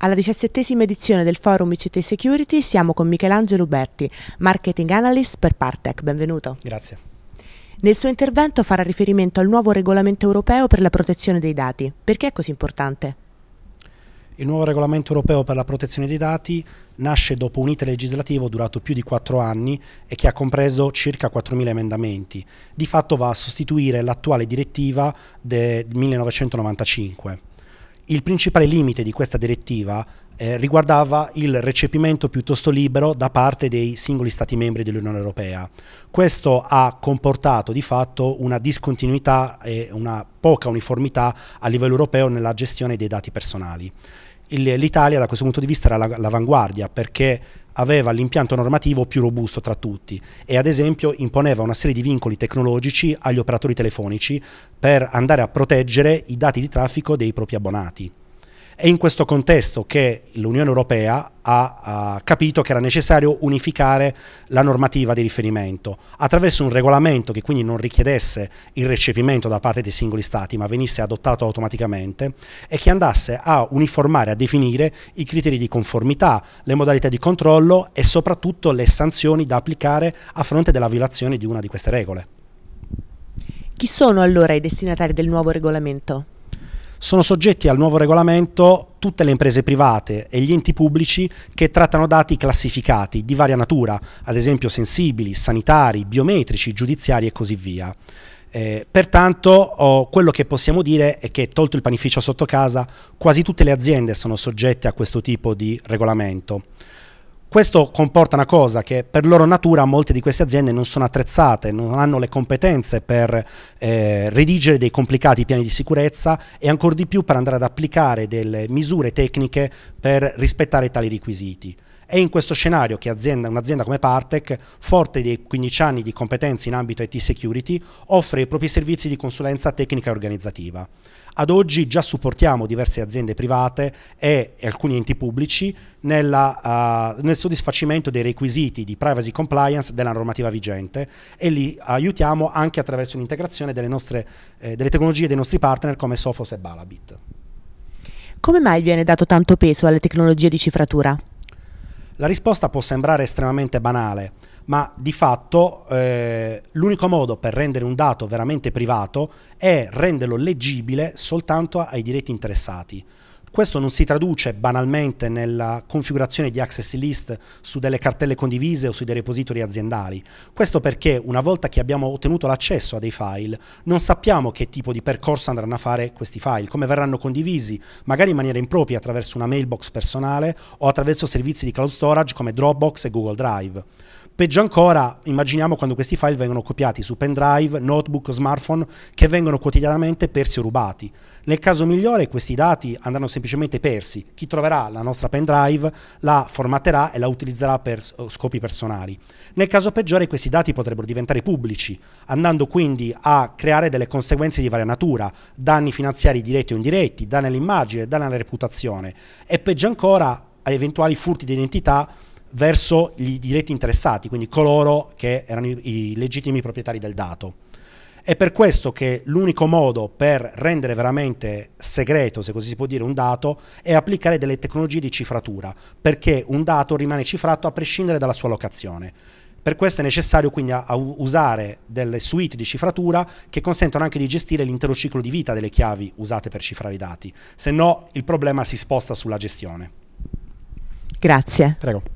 Alla diciassettesima edizione del forum ICT Security siamo con Michelangelo Berti, marketing analyst per Partec. Benvenuto. Grazie. Nel suo intervento farà riferimento al nuovo regolamento europeo per la protezione dei dati. Perché è così importante? Il nuovo regolamento europeo per la protezione dei dati nasce dopo un iter legislativo durato più di 4 anni e che ha compreso circa 4.000 emendamenti. Di fatto va a sostituire l'attuale direttiva del 1995 il principale limite di questa direttiva eh, riguardava il recepimento piuttosto libero da parte dei singoli Stati membri dell'Unione Europea. Questo ha comportato di fatto una discontinuità e una poca uniformità a livello europeo nella gestione dei dati personali. L'Italia da questo punto di vista era all'avanguardia perché aveva l'impianto normativo più robusto tra tutti e ad esempio imponeva una serie di vincoli tecnologici agli operatori telefonici per andare a proteggere i dati di traffico dei propri abbonati. È in questo contesto che l'Unione Europea ha, ha, capito che era necessario unificare la normativa di riferimento attraverso un regolamento che quindi non richiedesse il recepimento da parte dei singoli Stati, ma venisse adottato automaticamente e che andasse a uniformare, a definire i criteri di conformità, le modalità di controllo e soprattutto le sanzioni da applicare a fronte della violazione di una di queste regole. Chi sono allora i destinatari del nuovo regolamento? sono soggetti al nuovo regolamento tutte le imprese private e gli enti pubblici che trattano dati classificati di varia natura, ad esempio sensibili, sanitari, biometrici, giudiziari e così via. Eh, pertanto oh, quello che possiamo dire è che tolto il panificio sotto casa quasi tutte le aziende sono soggette a questo tipo di regolamento. Questo comporta una cosa, che per loro natura molte di queste aziende non sono attrezzate, non hanno le competenze per eh, redigere dei complicati piani di sicurezza e ancora di più per andare ad applicare delle misure tecniche per rispettare tali requisiti. È in questo scenario che azienda, un'azienda come Partec, forte dei 15 anni di competenze in ambito IT security, offre i propri servizi di consulenza tecnica e organizzativa. Ad oggi già supportiamo diverse aziende private e alcuni enti pubblici nella, uh, nel soddisfacimento dei requisiti di privacy compliance della normativa vigente e li aiutiamo anche attraverso un'integrazione delle, nostre, eh, delle tecnologie dei nostri partner come Sophos e Balabit. Come mai viene dato tanto peso alle tecnologie di cifratura? La risposta può sembrare estremamente banale, ma di fatto eh, l'unico modo per rendere un dato veramente privato è renderlo leggibile soltanto ai diretti interessati. Questo non si traduce banalmente nella configurazione di access list su delle cartelle condivise o sui dei repository aziendali. Questo perché una volta che abbiamo ottenuto l'accesso a dei file, non sappiamo che tipo di percorso andranno a fare questi file, come verranno condivisi, magari in maniera impropria attraverso una mailbox personale o attraverso servizi di cloud storage come Dropbox e Google Drive. Peggio ancora, immaginiamo quando questi file vengono copiati su pendrive, notebook, smartphone che vengono quotidianamente persi o rubati. Nel caso migliore questi dati andranno semplicemente semplicemente persi. Chi troverà la nostra pendrive la formatterà e la utilizzerà per eh, scopi personali. Nel caso peggiore questi dati potrebbero diventare pubblici, andando quindi a creare delle conseguenze di varia natura, danni finanziari diretti o indiretti, danni all'immagine, danni alla reputazione e peggio ancora a eventuali furti di identità verso i diretti interessati, quindi coloro che erano i legittimi proprietari del dato. È per questo che l'unico modo per rendere veramente segreto, se così si può dire, un dato è applicare delle tecnologie di cifratura, perché un dato rimane cifrato a prescindere dalla sua locazione. Per questo è necessario quindi a, a usare delle suite di cifratura che consentono anche di gestire l'intero ciclo di vita delle chiavi usate per cifrare i dati, se no il problema si sposta sulla gestione. Grazie. Prego.